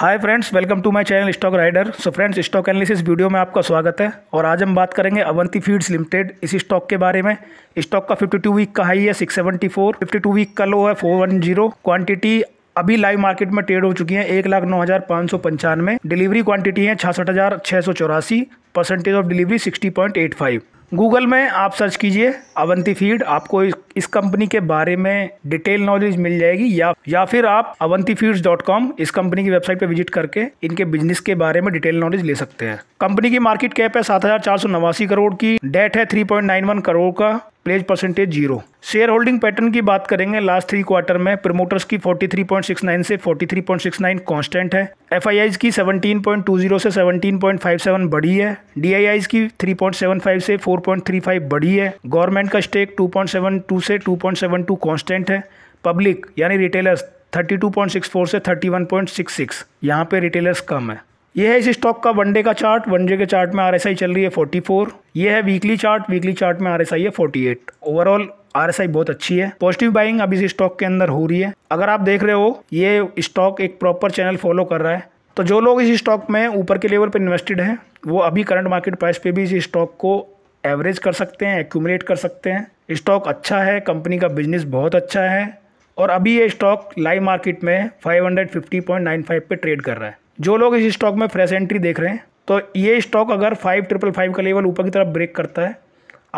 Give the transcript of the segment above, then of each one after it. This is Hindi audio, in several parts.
Hi friends welcome to my channel stock rider so friends stock analysis video में आपका स्वागत है और आज हम बात करेंगे अवंती फीड्स लिमिटेड इस स्टॉक के बारे में स्टॉक का 52 वीक का हाई है 674 52 वीक का लो है 410 क्वांटिटी अभी लाइव मार्केट में ट्रेड हो चुकी है एक लाख नौ हज़ार पाँच सौ पंचानवे डिलीवरी क्वांटिटी है छासठ हज़ार छः सौ चौरासी percentage of delivery sixty point eight five Google में आप सर्च कीजिए अवंती फीड आपको इस कंपनी के बारे में डिटेल नॉलेज मिल जाएगी या या फिर आप अवंती फीड्स डॉट कॉम इस कंपनी की वेबसाइट पर विजिट करके इनके बिजनेस के बारे में डिटेल नॉलेज ले सकते हैं कंपनी की मार्केट कैप है सात हजार चार सौ नवासी करोड़ की डेट है three point nine one crore का pledge percentage zero share holding pattern की बात करेंगे लास्ट थ्री क्वार्टर में प्रमोटर्स की 43.69 से 43.69 कांस्टेंट है एफ की 17.20 से 17.57 बढ़ी है डी की 3.75 से 4.35 बढ़ी है गवर्नमेंट का स्टेक 2.72 से 2.72 कांस्टेंट है पब्लिक यानी रिटेलर्स 32.64 से 31.66 यहाँ पे रिटेलर्स कम है यह है इस स्टॉक का वनडे का चार्ट वनडे के चार्ट में आरएसआई चल रही है फोर्टी फोर यह है वीकली चार्ट वीकली चार्ट में आरएसआई है फोर्टी एट ओवरऑल आरएसआई बहुत अच्छी है पॉजिटिव बाइंग अभी इस स्टॉक के अंदर हो रही है अगर आप देख रहे हो ये स्टॉक एक प्रॉपर चैनल फॉलो कर रहा है तो जो लोग इस स्टॉक में ऊपर के लेवल पर इन्वेस्टेड हैं वो अभी करंट मार्केट प्राइस पे भी इस स्टॉक को एवरेज कर सकते हैं एक्यूमुलेट कर सकते हैं स्टॉक अच्छा है कंपनी का बिजनेस बहुत अच्छा है और अभी ये स्टॉक लाइव मार्केट में 550.95 पे ट्रेड कर रहा है जो लोग इस स्टॉक में फ्रेश एंट्री देख रहे हैं तो ये स्टॉक अगर फाइव ट्रिपल फाइव का लेवल ऊपर की तरफ ब्रेक करता है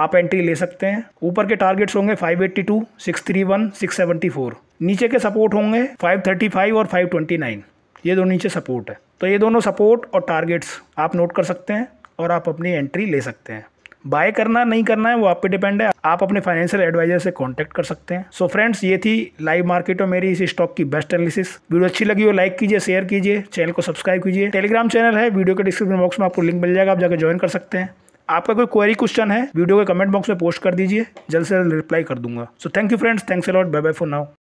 आप एंट्री ले सकते हैं ऊपर के टारगेट्स होंगे 582, 631, 674। नीचे के सपोर्ट होंगे 535 और 529। ये दोनों नीचे सपोर्ट है तो ये दोनों सपोर्ट और टारगेट्स आप नोट कर सकते हैं और आप अपनी एंट्री ले सकते हैं बाय करना नहीं करना है वो आप पे डिपेंड है आप अपने फाइनेंशियल एडवाइजर से कॉन्टैक्ट कर सकते हैं सो so फ्रेंड्स ये थी लाइव मार्केट और मेरी इस स्टॉक की बेस्ट एनालिसिस वीडियो अच्छी लगी हो लाइक कीजिए शेयर कीजिए चैनल को सब्सक्राइब कीजिए टेलीग्राम चैनल है वीडियो के डिस्क्रिप्शन बॉक्स में आपको लिंक मिल जाएगा आप जाकर ज्वाइन कर सकते हैं आपका कोई क्वेरी क्वेश्चन है वीडियो के कमेंट बॉक्स में पोस्ट कर दीजिए जल्द से जल्द रिप्लाई कर दूंगा so thank you friends thanks a lot bye bye for now